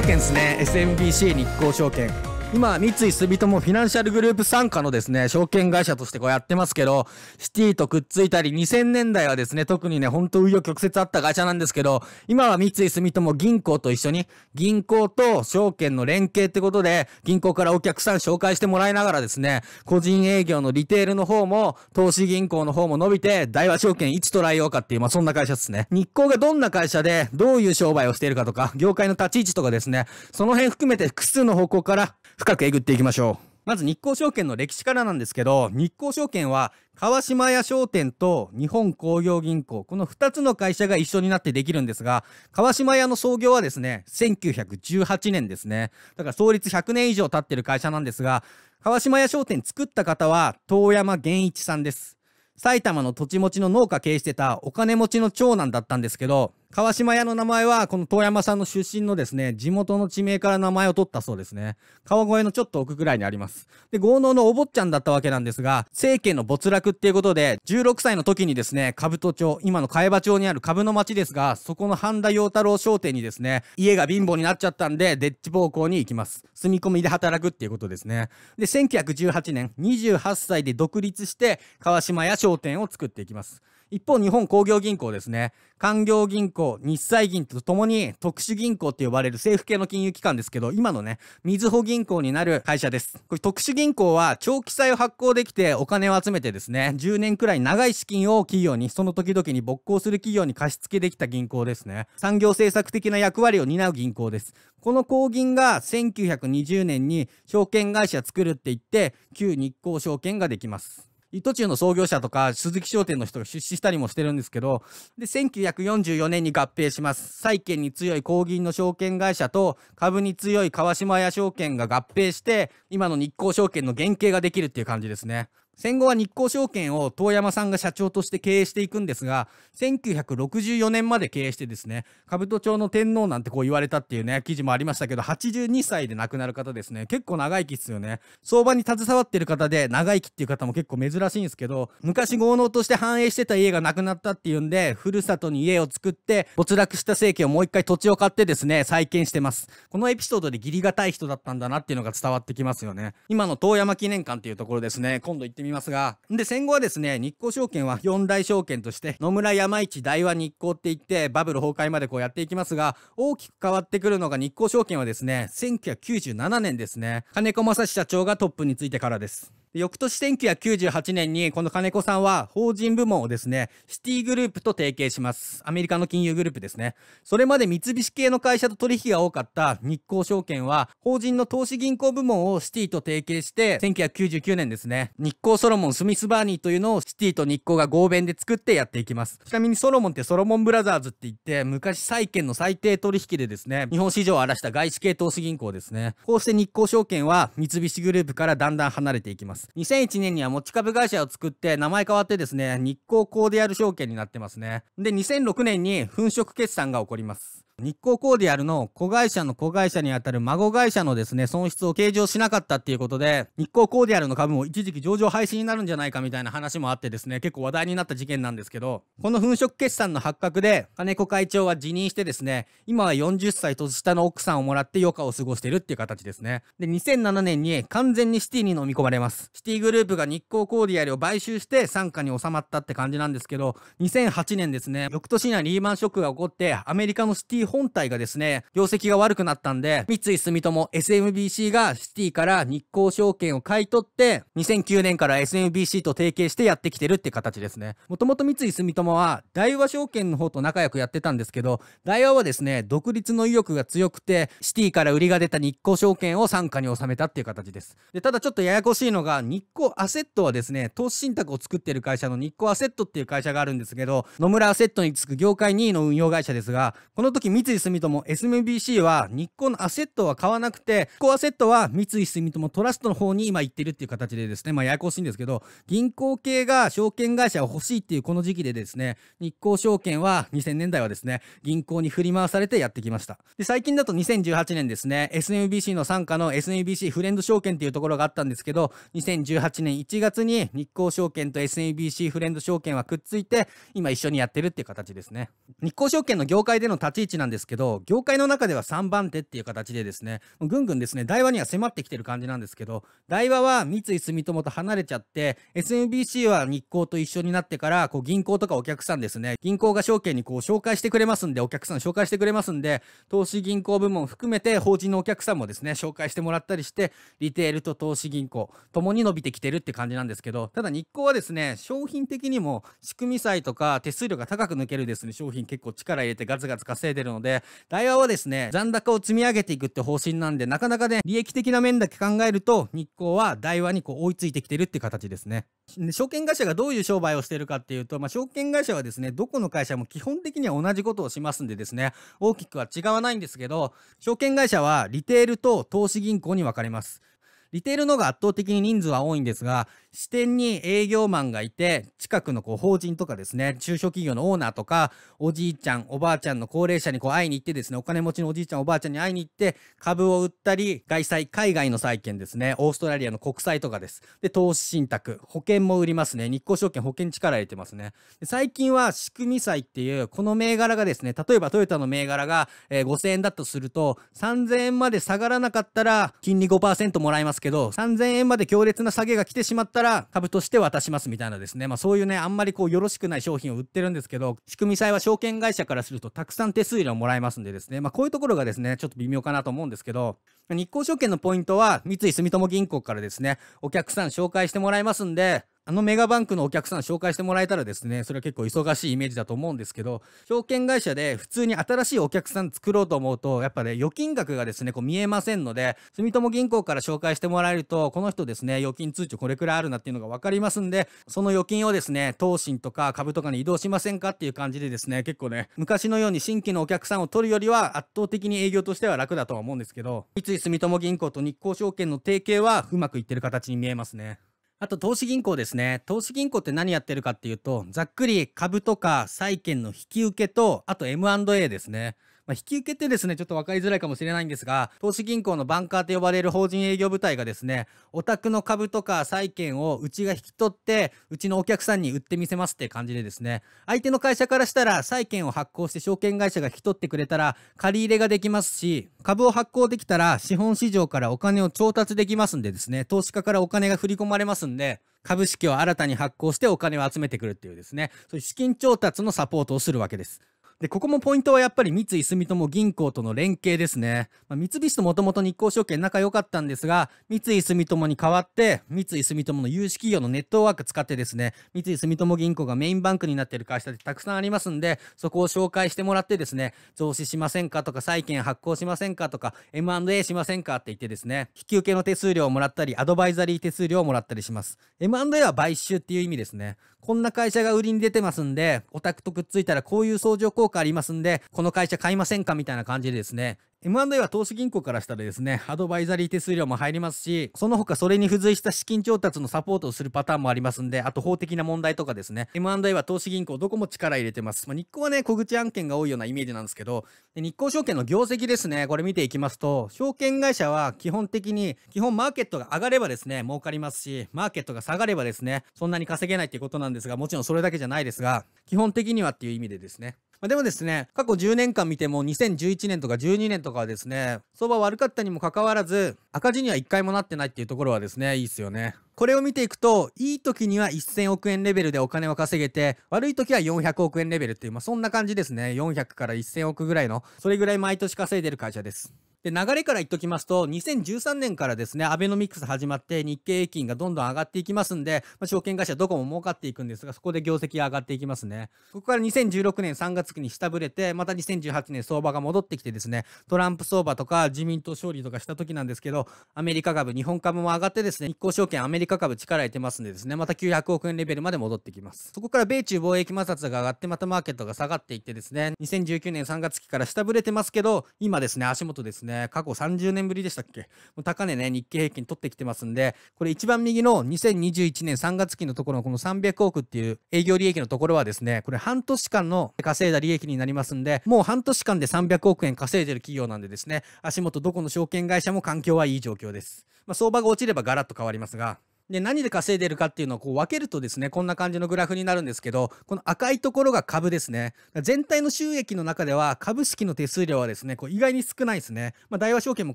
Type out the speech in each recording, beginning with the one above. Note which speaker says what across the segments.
Speaker 1: 証券ですね SMBC 日興証券今、三井住友フィナンシャルグループ傘下のですね、証券会社としてこうやってますけど、シティとくっついたり、2000年代はですね、特にね、ほんと紆余曲折あった会社なんですけど、今は三井住友銀行と一緒に、銀行と証券の連携ってことで、銀行からお客さん紹介してもらいながらですね、個人営業のリテールの方も、投資銀行の方も伸びて、大和証券1捉えようかっていう、まあ、そんな会社ですね。日光がどんな会社で、どういう商売をしているかとか、業界の立ち位置とかですね、その辺含めて複数の方向から、深くえぐっていきましょう。まず日興証券の歴史からなんですけど、日興証券は川島屋商店と日本工業銀行、この2つの会社が一緒になってできるんですが、川島屋の創業はですね、1918年ですね。だから創立100年以上経ってる会社なんですが、川島屋商店作った方は遠山源一さんです。埼玉の土地持ちの農家経営してたお金持ちの長男だったんですけど、川島屋の名前は、この遠山さんの出身のですね、地元の地名から名前を取ったそうですね。川越のちょっと奥ぐらいにあります。で、豪農のお坊ちゃんだったわけなんですが、政権の没落っていうことで、16歳の時にですね、兜町、今の茅場町にある株の町ですが、そこの半田陽太郎商店にですね、家が貧乏になっちゃったんで、デッチ奉公に行きます。住み込みで働くっていうことですね。で、1918年、28歳で独立して、川島屋商店を作っていきます。一方、日本工業銀行ですね。官業銀行、日産銀とともに特殊銀行って呼ばれる政府系の金融機関ですけど、今のね、水穂銀行になる会社です。これ特殊銀行は長期債を発行できてお金を集めてですね、10年くらい長い資金を企業に、その時々に没行する企業に貸し付けできた銀行ですね。産業政策的な役割を担う銀行です。この工銀が1920年に証券会社作るって言って、旧日興証券ができます。一途中の創業者とか、鈴木商店の人が出資したりもしてるんですけど、で、1944年に合併します。債券に強い高銀の証券会社と、株に強い川島屋証券が合併して、今の日興証券の原型ができるっていう感じですね。戦後は日興証券を遠山さんが社長として経営していくんですが、1964年まで経営してですね、兜町の天皇なんてこう言われたっていうね、記事もありましたけど、82歳で亡くなる方ですね。結構長生きっすよね。相場に携わってる方で長生きっていう方も結構珍しいんですけど、昔豪農として繁栄してた家がなくなったっていうんで、ふるさとに家を作って、没落した政権をもう一回土地を買ってですね、再建してます。このエピソードで義理がたい人だったんだなっていうのが伝わってきますよね。今の遠山記念館っていうところですね、今度行ってみみますが。で、戦後はですね、日興証券は四大証券として、野村山市大和日興って言って、バブル崩壊までこうやっていきますが、大きく変わってくるのが日興証券はですね、1997年ですね、金子正社長がトップについてからです。で翌年1998年にこの金子さんは法人部門をですね、シティグループと提携します。アメリカの金融グループですね。それまで三菱系の会社と取引が多かった日興証券は法人の投資銀行部門をシティと提携して1999年ですね、日興ソロモン・スミス・バーニーというのをシティと日興が合弁で作ってやっていきます。ちなみにソロモンってソロモンブラザーズって言って昔債券の最低取引でですね、日本市場を荒らした外資系投資銀行ですね。こうして日興証券は三菱グループからだんだん離れていきます。ます2001年には持ち株会社を作って名前変わってですね日光コーディアル証券になってますねで2006年に粉飾決算が起こります日光コーディアルの子会社の子会社にあたる孫会社のですね、損失を計上しなかったっていうことで、日光コーディアルの株も一時期上場廃止になるんじゃないかみたいな話もあってですね、結構話題になった事件なんですけど、この粉飾決算の発覚で、金子会長は辞任してですね、今は40歳年下の奥さんをもらって余暇を過ごしてるっていう形ですね。で、2007年に完全にシティに飲み込まれます。シティグループが日光コーディアルを買収して傘下に収まったって感じなんですけど、2008年ですね、翌年にはリーマンショックが起こって、アメリカのシティ本体がですね、業績が悪くなったんで、三井住友 SMBC がシティから日興証券を買い取って、2009年から SMBC と提携してやってきてるって形ですね。もともと三井住友は、大和証券の方と仲良くやってたんですけど、大和はですね、独立の意欲が強くて、シティから売りが出た日興証券を傘下に収めたっていう形です。で、ただちょっとややこしいのが、日興アセットはですね、投資信託を作ってる会社の日興アセットっていう会社があるんですけど、野村アセットにつく業界2位の運用会社ですが、この時三井住友 SMBC は日興のアセットは買わなくて、コアセットは三井住友トラストの方に今行ってるっていう形でですね、まあややこしいんですけど、銀行系が証券会社を欲しいっていうこの時期でですね、日興証券は2000年代はですね、銀行に振り回されてやってきました。で、最近だと2018年ですね、SMBC の傘下の SMBC フレンド証券っていうところがあったんですけど、2018年1月に日興証券と SMBC フレンド証券はくっついて、今一緒にやってるっていう形ですね。日興証券の業界での立ち位置なんですけど、業界の中では3番手っていう形でですね、ぐんぐんですね、台湾には迫ってきてる感じなんですけど、台湾は三井住友と離れちゃって、SMBC は日興と一緒になってから、こう銀行とかお客さんですね、銀行が証券にこう紹介してくれますんで、お客さん紹介してくれますんで、投資銀行部門含めて法人のお客さんもですね、紹介してもらったりして、リテールと投資銀行、ともに伸びてきてるって感じなんですけど、ただ日興はですね、商品的にも仕組み債とか手数料が高く抜けるですね、商品結構力入れてガツガツ稼いでるのので、ダイワはですね、残高を積み上げていくって方針なんで、なかなかね、利益的な面だけ考えると、日光はダイワにこう追いついてきてるって形ですね。証券会社がどういう商売をしてるかっていうと、まあ、証券会社はですね、どこの会社も基本的には同じことをしますんでですね、大きくは違わないんですけど、証券会社はリテールと投資銀行に分かれます。リテールのが圧倒的に人数は多いんですが、支店に営業マンがいて、近くのこう法人とかですね、中小企業のオーナーとか、おじいちゃん、おばあちゃんの高齢者にこう会いに行ってですね、お金持ちのおじいちゃん、おばあちゃんに会いに行って、株を売ったり、外債、海外の債券ですね、オーストラリアの国債とかです。で、投資信託、保険も売りますね。日興証券保険力入れてますね。で最近は仕組み債っていう、この銘柄がですね、例えばトヨタの銘柄が、えー、5000円だとすると、3000円まで下がらなかったら、金利5%もらえますけど、3000円まで強烈な下げが来てしまったら、ら株として渡しますみたいなですね、まあ、そういうね、あんまりこうよろしくない商品を売ってるんですけど、仕組み債は証券会社からするとたくさん手数料もらえますんでですね、まあ、こういうところがですね、ちょっと微妙かなと思うんですけど、日興証券のポイントは三井住友銀行からですね、お客さん紹介してもらいますんで、あのメガバンクのお客さん紹介してもらえたらですね、それは結構忙しいイメージだと思うんですけど、証券会社で普通に新しいお客さん作ろうと思うと、やっぱね、預金額がですね、こう見えませんので、住友銀行から紹介してもらえると、この人ですね、預金通知これくらいあるなっていうのが分かりますんで、その預金をですね、投信とか株とかに移動しませんかっていう感じでですね、結構ね、昔のように新規のお客さんを取るよりは圧倒的に営業としては楽だとは思うんですけど、三井住友銀行と日興証券の提携はうまくいってる形に見えますね。あと投資銀行ですね。投資銀行って何やってるかっていうと、ざっくり株とか債券の引き受けと、あと M&A ですね。まあ、引き受けてですね、ちょっと分かりづらいかもしれないんですが、投資銀行のバンカーと呼ばれる法人営業部隊がですね、お宅の株とか債券をうちが引き取って、うちのお客さんに売ってみせますって感じでですね、相手の会社からしたら債券を発行して証券会社が引き取ってくれたら借り入れができますし、株を発行できたら資本市場からお金を調達できますんでですね、投資家からお金が振り込まれますんで、株式を新たに発行してお金を集めてくるっていうですね、そういう資金調達のサポートをするわけです。で、ここもポイントはやっぱり三井住友銀行との連携ですね。まあ、三菱ともともと日興証券仲良かったんですが、三井住友に代わって、三井住友の有志企業のネットワーク使ってですね、三井住友銀行がメインバンクになっている会社ってたくさんありますんで、そこを紹介してもらってですね、増資しませんかとか、債券発行しませんかとか、M&A しませんかって言ってですね、引き受けの手数料をもらったり、アドバイザリー手数料をもらったりします。M&A は買収っていう意味ですね。こんな会社が売りに出てますんで、オタクとくっついたらこういう相乗効果ありますんで、この会社買いませんかみたいな感じでですね、M&A は投資銀行からしたらですね、アドバイザリー手数料も入りますし、その他それに付随した資金調達のサポートをするパターンもありますんで、あと法的な問題とかですね、M&A は投資銀行どこも力入れてます。まあ、日光はね、小口案件が多いようなイメージなんですけど、日光証券の業績ですね、これ見ていきますと、証券会社は基本的に、基本マーケットが上がればですね、儲かりますし、マーケットが下がればですね、そんなに稼げないっていうことなんですが、もちろんそれだけじゃないですが、基本的にはっていう意味でですね、まあ、でもですね、過去10年間見ても2011年とか12年とかはですね、相場悪かったにもかかわらず、赤字には1回もなってないっていうところはですね、いいっすよね。これを見ていくと、いい時には1000億円レベルでお金を稼げて、悪い時は400億円レベルっていう、まあ、そんな感じですね。400から1000億ぐらいの、それぐらい毎年稼いでる会社です。で、流れから言っときますと、2013年からですね、アベノミクス始まって日経平均がどんどん上がっていきますんで、まあ、証券会社どこも儲かっていくんですが、そこで業績が上がっていきますね。ここから2016年3月期に下振れて、また2018年相場が戻ってきてですね、トランプ相場とか自民党勝利とかした時なんですけど、アメリカ株、日本株も上がってですね、日興証券アメリカカ株力入れてますんでですね、また900億円レベルまで戻ってきます。そこから米中貿易摩擦が上がって、またマーケットが下がっていってですね、2019年3月期から下振れてますけど、今ですね、足元ですね、過去30年ぶりでしたっけ高値ね、日経平均取ってきてますんで、これ一番右の2021年3月期のところのこの300億っていう営業利益のところはですね、これ半年間の稼いだ利益になりますんで、もう半年間で300億円稼いでる企業なんでですね、足元どこの証券会社も環境はいい状況です。まあ、相場が落ちればガラッと変わりますが、で、何で稼いでるかっていうのをこう分けるとですね、こんな感じのグラフになるんですけど、この赤いところが株ですね。全体の収益の中では株式の手数料はですね、こう意外に少ないですね。まあ、大和証券も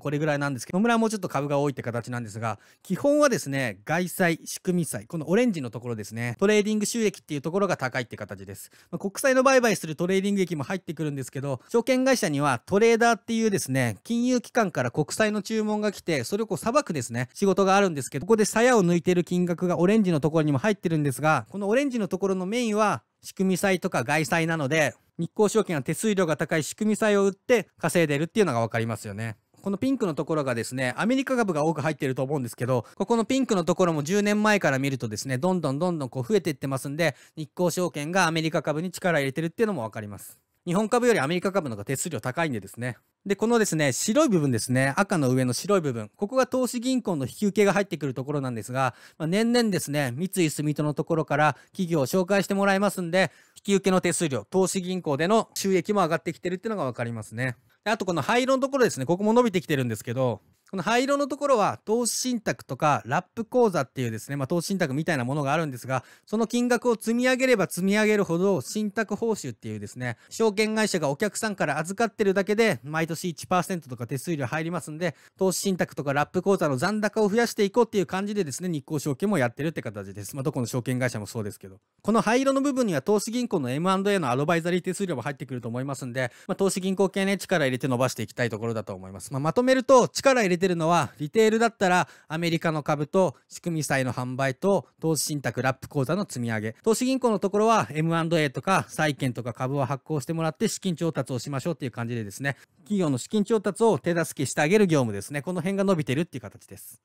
Speaker 1: これぐらいなんですけど、野村はもうちょっと株が多いって形なんですが、基本はですね、外債、仕組み債、このオレンジのところですね、トレーディング収益っていうところが高いって形です。まあ、国債の売買するトレーディング益も入ってくるんですけど、証券会社にはトレーダーっていうですね、金融機関から国債の注文が来て、それをこう裁くですね、仕事があるんですけど、ここで鞘を抜いててる金額がオレンジのところにも入ってるんですが、このオレンジのところのメインは仕組み債とか外債なので、日興証券は手数料が高い仕組み債を売って稼いでるっていうのが分かりますよね。このピンクのところがですね、アメリカ株が多く入ってると思うんですけど、ここのピンクのところも10年前から見るとですね、どんどんどんどんこう増えていってますんで、日興証券がアメリカ株に力入れてるっていうのもわかります。日本株よりアメリカ株の方が手数料高いんでですね。で、このですね、白い部分ですね、赤の上の白い部分、ここが投資銀行の引き受けが入ってくるところなんですが、まあ、年々ですね、三井住友のところから企業を紹介してもらいますんで、引き受けの手数料、投資銀行での収益も上がってきてるっていうのがわかりますね。あとこの灰色のところですね、ここも伸びてきてるんですけど、この灰色のところは投資信託とかラップ口座っていうですね、まあ、投資信託みたいなものがあるんですが、その金額を積み上げれば積み上げるほど信託報酬っていうですね、証券会社がお客さんから預かってるだけで毎年1%とか手数料入りますんで、投資信託とかラップ口座の残高を増やしていこうっていう感じでですね、日興証券もやってるって形です。まあ、どこの証券会社もそうですけど。この灰色の部分には投資銀行の M&A のアドバイザリー手数料も入ってくると思いますんで、まあ、投資銀行系ね、力入れて伸ばしていきたいところだと思います。まあ、まとめると、力入れててるのは、リテールだったらアメリカの株と仕組み債の販売と投資信託ラップ口座の積み上げ。投資銀行のところは M&A とか債券とか株を発行してもらって資金調達をしましょうっていう感じでですね、企業の資金調達を手助けしてあげる業務ですね。この辺が伸びてるっていう形です。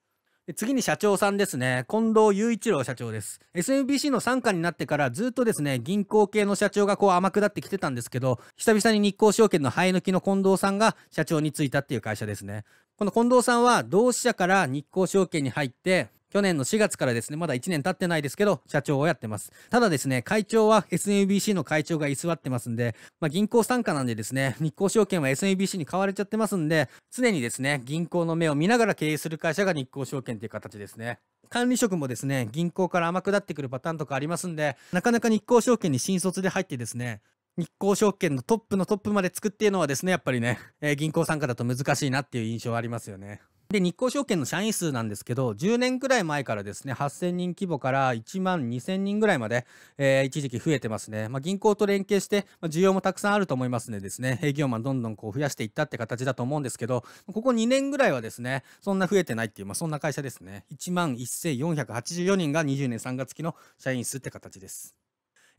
Speaker 1: 次に社長さんですね。近藤雄一郎社長です。SMBC の傘下になってからずっとですね、銀行系の社長がこう甘くなってきてたんですけど、久々に日興証券の生え抜きの近藤さんが社長に就いたっていう会社ですね。この近藤さんは同志社から日興証券に入って、去年の4月からですね、まだ1年経ってないですけど、社長をやってます。ただですね、会長は SMBC の会長が居座ってますんで、まあ、銀行傘下なんでですね、日興証券は SMBC に買われちゃってますんで、常にですね、銀行の目を見ながら経営する会社が日興証券という形ですね。管理職もですね、銀行から甘くなってくるパターンとかありますんで、なかなか日興証券に新卒で入ってですね、日興証券のトップのトップまでつくっていうのはですね、やっぱりね、えー、銀行参加だと難しいなっていう印象はありますよね。で、日興証券の社員数なんですけど、10年くらい前からですね、8000人規模から1万2000人ぐらいまで、えー、一時期増えてますね。まあ、銀行と連携して、まあ、需要もたくさんあると思いますのでですね、営業マンどんどんこう増やしていったって形だと思うんですけど、ここ2年ぐらいはですね、そんな増えてないっていう、まあ、そんな会社ですね。1万1484人が20年3月期の社員数って形です。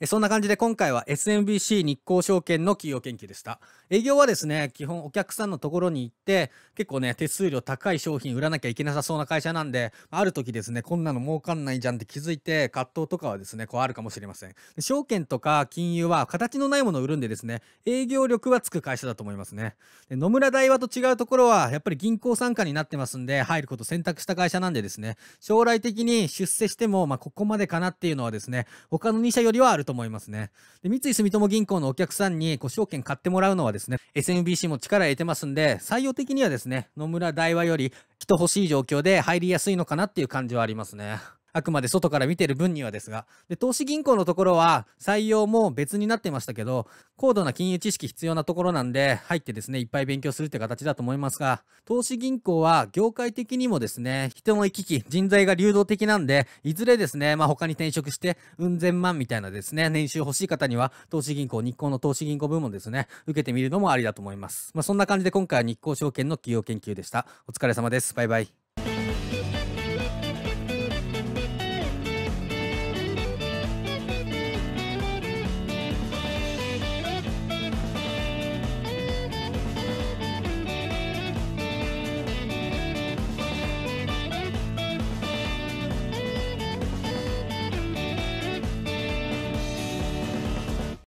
Speaker 1: そんな感じで今回は SMBC 日興証券の企業研究でした。営業はですね、基本お客さんのところに行って、結構ね、手数料高い商品売らなきゃいけなさそうな会社なんで、ある時ですね、こんなの儲かんないじゃんって気づいて、葛藤とかはですね、こうあるかもしれません。証券とか金融は形のないものを売るんでですね、営業力はつく会社だと思いますね。で野村大和と違うところは、やっぱり銀行傘下になってますんで、入ること選択した会社なんでですね、将来的に出世しても、まあ、ここまでかなっていうのはですね、他の2社よりはあるとと思いますね。で、三井住友銀行のお客さんにこう証券買ってもらうのはですね、SMBC も力を得てますんで、採用的にはですね、野村大和より人欲しい状況で入りやすいのかなっていう感じはありますね。あくまで外から見てる分にはですが。で、投資銀行のところは採用も別になってましたけど、高度な金融知識必要なところなんで、入ってですね、いっぱい勉強するって形だと思いますが、投資銀行は業界的にもですね、人の行き来、人材が流動的なんで、いずれですね、まあ他に転職して、うん千万みたいなですね、年収欲しい方には、投資銀行、日光の投資銀行部門ですね、受けてみるのもありだと思います。まあそんな感じで今回は日興証券の企業研究でした。お疲れ様です。バイバイ。